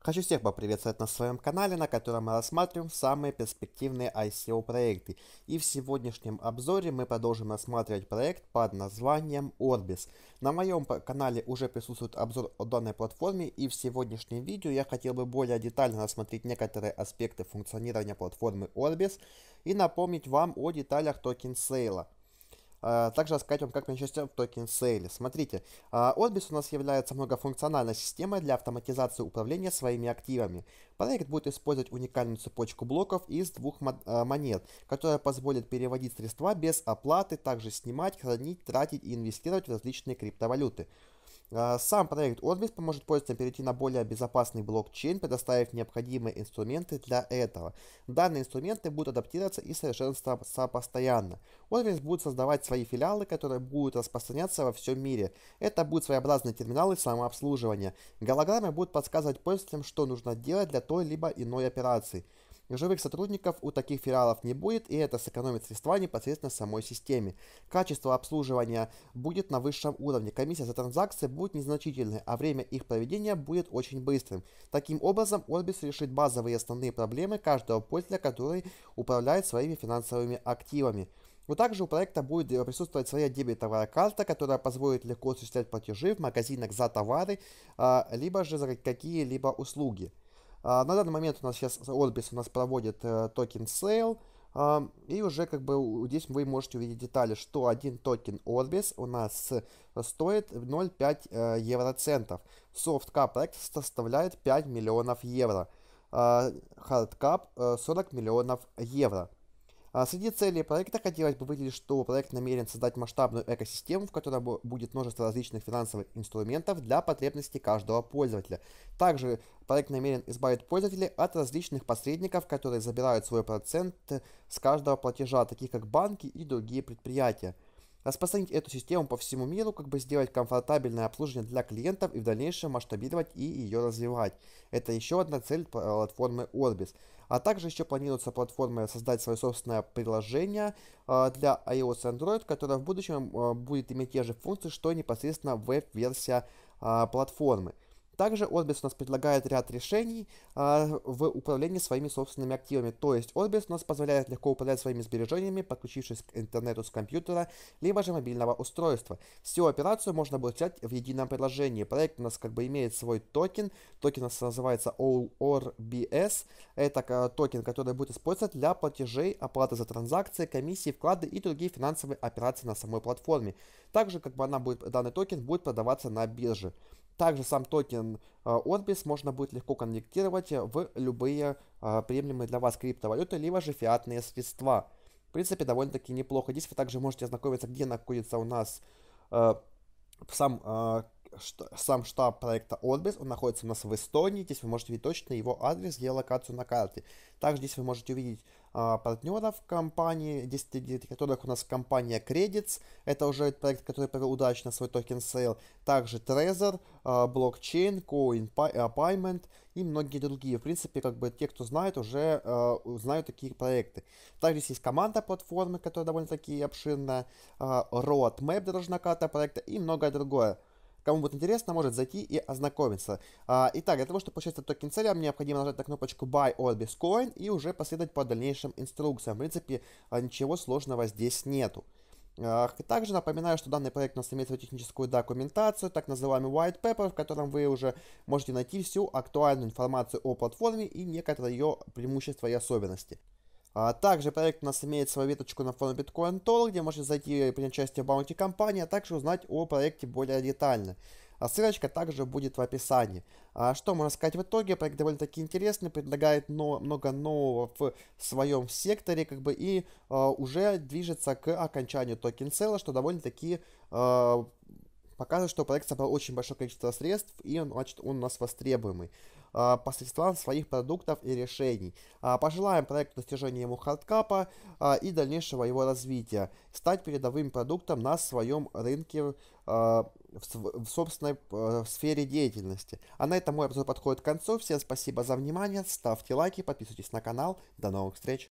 Хочу всех поприветствовать на своем канале, на котором мы рассматриваем самые перспективные ICO проекты. И в сегодняшнем обзоре мы продолжим рассматривать проект под названием Orbis. На моем канале уже присутствует обзор о данной платформе и в сегодняшнем видео я хотел бы более детально рассмотреть некоторые аспекты функционирования платформы Orbis и напомнить вам о деталях токен сейла. А, также рассказать вам, как начать в токен Sale. Смотрите, Orbis а, у нас является многофункциональной системой для автоматизации управления своими активами. Проект будет использовать уникальную цепочку блоков из двух а, монет, которая позволит переводить средства без оплаты, также снимать, хранить, тратить и инвестировать в различные криптовалюты. А, сам проект Orbis поможет пользователям перейти на более безопасный блокчейн, предоставив необходимые инструменты для этого. Данные инструменты будут адаптироваться и совершенствоваться постоянно. Orbis будет создавать свои филиалы, которые будут распространяться во всем мире. Это будут своеобразные терминалы самообслуживания. Голограммы будут подсказывать пользователям, что нужно делать для той либо иной операции. Неживых сотрудников у таких филиалов не будет, и это сэкономит средства непосредственно самой системе. Качество обслуживания будет на высшем уровне, комиссия за транзакции будет незначительной, а время их проведения будет очень быстрым. Таким образом, Орбис решит базовые основные проблемы каждого пользователя, который управляет своими финансовыми активами. Но также у проекта будет присутствовать своя дебетовая карта, которая позволит легко осуществлять платежи в магазинах за товары, а, либо же за какие-либо услуги. А, на данный момент у нас сейчас Orbis у нас проводит э, токен сейл, а, и уже как бы здесь вы можете увидеть детали, что один токен Orbis у нас э, стоит 0,5 э, евроцентов. SoftCap проект составляет 5 миллионов евро. Hardcap а, 40 миллионов евро. А среди целей проекта хотелось бы выделить, что проект намерен создать масштабную экосистему, в которой будет множество различных финансовых инструментов для потребностей каждого пользователя. Также проект намерен избавить пользователей от различных посредников, которые забирают свой процент с каждого платежа, таких как банки и другие предприятия распространить эту систему по всему миру, как бы сделать комфортабельное обслуживание для клиентов и в дальнейшем масштабировать и ее развивать. Это еще одна цель платформы Orbis. А также еще планируется платформа создать свое собственное приложение а, для iOS и Android, которое в будущем а, будет иметь те же функции, что непосредственно веб-версия а, платформы. Также Отбис у нас предлагает ряд решений а, в управлении своими собственными активами. То есть Отбис у нас позволяет легко управлять своими сбережениями, подключившись к интернету с компьютера, либо же мобильного устройства. Всю операцию можно будет взять в едином приложении. Проект у нас как бы имеет свой токен. Токен у нас называется ORBS. Это а, токен, который будет использоваться для платежей, оплаты за транзакции, комиссии, вклады и другие финансовые операции на самой платформе. Также как бы она будет, данный токен будет продаваться на бирже. Также сам токен э, Orbis можно будет легко конвертировать э, в любые э, приемлемые для вас криптовалюты, либо же фиатные средства. В принципе, довольно-таки неплохо. Здесь вы также можете ознакомиться, где находится у нас сам что, сам штаб проекта Отбрис, он находится у нас в Эстонии, здесь вы можете видеть точно его адрес, геолокацию на карте. Также здесь вы можете увидеть а, партнеров компании, здесь среди которых у нас компания Credits, это уже проект, который провел удачно свой токен сейл, также Trezor, а, Blockchain, Coin, а, Payment и многие другие. В принципе, как бы те, кто знает, уже а, знают такие проекты. Также здесь есть команда платформы, которая довольно-таки обширная, а, roadmap дорожная карта проекта и многое другое. Кому будет интересно, может зайти и ознакомиться. А, итак, для того, чтобы получить этот токен цели, вам необходимо нажать на кнопочку Buy or Bitcoin и уже последовать по дальнейшим инструкциям. В принципе, а, ничего сложного здесь нету. А, также напоминаю, что данный проект у нас имеет свою техническую документацию, так называемый white paper, в котором вы уже можете найти всю актуальную информацию о платформе и некоторые ее преимущества и особенности. А, также проект у нас имеет свою веточку на форуме Bitcoin Talk, где можете зайти и принять участие в баунти компании, а также узнать о проекте более детально. А ссылочка также будет в описании. А что можно сказать в итоге? Проект довольно-таки интересный, предлагает но, много нового в своем секторе, как бы, и а, уже движется к окончанию токен села, что довольно-таки а, показывает, что проект собрал очень большое количество средств, и, значит, он у нас востребуемый. А, посредством своих продуктов и решений. А, пожелаем проекту достижения ему хардкапа а, и дальнейшего его развития. Стать передовым продуктом на своем рынке в собственной э, сфере деятельности. А на этом мой обзор подходит к концу. Всем спасибо за внимание. Ставьте лайки, подписывайтесь на канал. До новых встреч!